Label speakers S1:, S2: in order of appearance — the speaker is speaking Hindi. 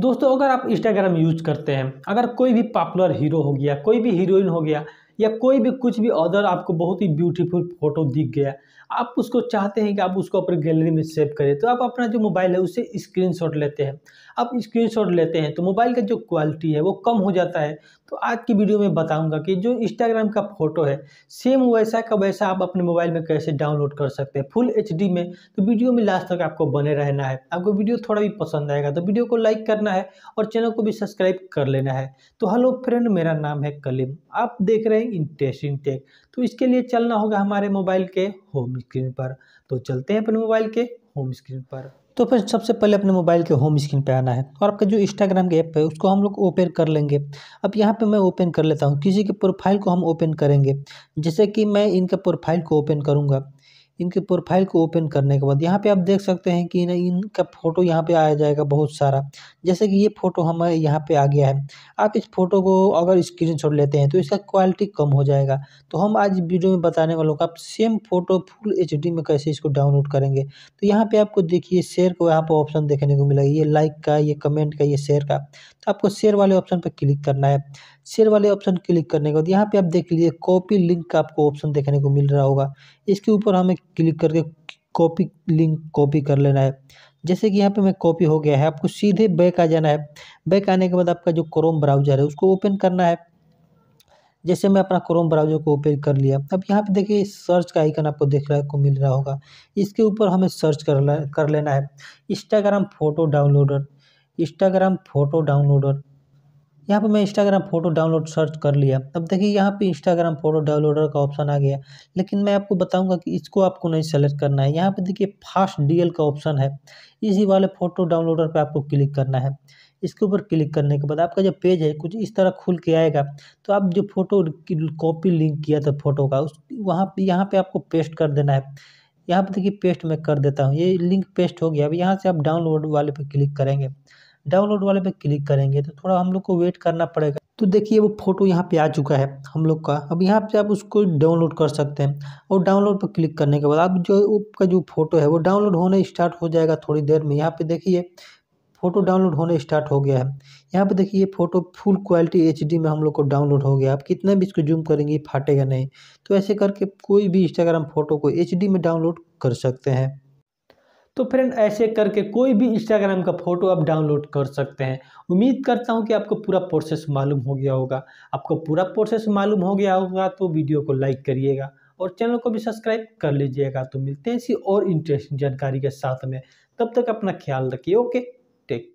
S1: दोस्तों अगर आप इंस्टाग्राम यूज करते हैं अगर कोई भी पॉपुलर हीरो हो गया कोई भी हीरोइन हो गया या कोई भी कुछ भी अदर आपको बहुत ही ब्यूटीफुल फोटो दिख गया आप उसको चाहते हैं कि आप उसको अपनी गैलरी में सेव करें तो आप अपना जो मोबाइल है उसे स्क्रीनशॉट लेते हैं आप स्क्रीनशॉट लेते हैं तो मोबाइल का जो क्वालिटी है वो कम हो जाता है तो आज की वीडियो में बताऊंगा कि जो इंस्टाग्राम का फोटो है सेम वैसा का वैसा आप अपने मोबाइल में कैसे डाउनलोड कर सकते हैं फुल एच में तो वीडियो में लास्ट तक आपको बने रहना है आपको वीडियो थोड़ा भी पसंद आएगा तो वीडियो को लाइक करना है और चैनल को भी सब्सक्राइब कर लेना है तो हेलो फ्रेंड मेरा नाम है कलीम आप देख रहे इंटरेस्टिंग टेक तो इसके लिए चलना होगा हमारे मोबाइल के होम स्क्रीन पर तो चलते हैं अपने मोबाइल के होम स्क्रीन पर तो फिर सबसे पहले अपने मोबाइल के होम स्क्रीन पे आना है और आपका जो इंस्टाग्राम के ऐप है उसको हम लोग ओपन कर लेंगे अब यहाँ पे मैं ओपन कर लेता हूँ किसी के प्रोफाइल को हम ओपन करेंगे जैसे कि मैं इनके प्रोफाइल को ओपन करूँगा इनके प्रोफाइल को ओपन करने के बाद यहाँ पे आप देख सकते हैं कि इनका फ़ोटो यहाँ पे आया जाएगा बहुत सारा जैसे कि ये फ़ोटो हमारे यहाँ पे आ गया है आप इस फोटो को अगर स्क्रीन शॉट लेते हैं तो इसका क्वालिटी कम हो जाएगा तो हम आज वीडियो में बताने वालों का आप सेम फोटो फुल एच में कैसे इसको डाउनलोड करेंगे तो यहाँ पर आपको देखिए शेयर को यहाँ पर ऑप्शन देखने को मिला ये लाइक का ये कमेंट का ये शेयर का तो आपको शेयर वाले ऑप्शन पर क्लिक करना है शेयर वाले ऑप्शन क्लिक करने के बाद यहाँ पे आप देख लीजिए कॉपी लिंक का आपको ऑप्शन देखने को मिल रहा होगा इसके ऊपर हमें क्लिक करके कॉपी लिंक कॉपी कर लेना है जैसे कि यहाँ पे मैं कॉपी हो गया है आपको सीधे बैक आ जाना है बैक आने के बाद आपका जो क्रोम ब्राउजर है उसको ओपन करना है जैसे मैं अपना क्रोम ब्राउजर को ओपन कर लिया अब यहाँ पे देखिए सर्च का आइकन आपको देखने को मिल रहा होगा इसके ऊपर हमें सर्च कर कर लेना है Instagram photo downloader Instagram photo downloader यहाँ पे मैं इंस्टाग्राम फ़ोटो डाउनलोड सर्च कर लिया अब देखिए यहाँ पे इंस्टाग्राम फ़ोटो डाउनलोडर का ऑप्शन आ गया लेकिन मैं आपको बताऊंगा कि इसको आपको नहीं सेलेक्ट करना है यहाँ पे देखिए फास्ट डीएल का ऑप्शन है इसी वाले फ़ोटो डाउनलोडर पे आपको क्लिक करना है इसके ऊपर क्लिक करने के बाद आपका जो पेज है कुछ इस तरह खुल के आएगा तो आप जो फ़ोटो कॉपी लिंक किया था फ़ोटो का उस वहाँ पर यहाँ पर आपको पेस्ट कर देना है यहाँ पर देखिए पेस्ट मैं कर देता हूँ ये लिंक पेस्ट हो गया अब यहाँ से आप डाउनलोड वाले पर क्लिक करेंगे डाउनलोड वाले पे क्लिक करेंगे तो थोड़ा हम लोग को वेट करना पड़ेगा तो देखिए वो फोटो यहाँ पे आ चुका है हम लोग का अब यहाँ पे आप उसको डाउनलोड कर सकते हैं और डाउनलोड पर क्लिक करने के बाद आप जो उसका जो फोटो है वो डाउनलोड होने स्टार्ट हो जाएगा थोड़ी देर में यहाँ पे देखिए फ़ोटो डाउनलोड होने स्टार्ट हो गया है यहाँ पे देखिए फ़ोटो फुल क्वालिटी एचडी में हम लोग को डाउनलोड हो गया आप कितना भी इसको जूम करेंगे फाटेगा नहीं तो ऐसे करके कोई भी इंस्टाग्राम फ़ोटो को एचडी में डाउनलोड कर सकते हैं तो फ्रेंड ऐसे करके कोई भी इंस्टाग्राम का फ़ोटो आप डाउनलोड कर सकते हैं उम्मीद करता हूँ कि आपको पूरा प्रोसेस मालूम हो गया होगा आपको पूरा प्रोसेस मालूम हो गया होगा तो वीडियो को लाइक करिएगा और चैनल को भी सब्सक्राइब कर लीजिएगा तो मिलते हैं इसी और इंटरेस्टिंग जानकारी के साथ में तब तक अपना ख्याल रखिए ओके टेक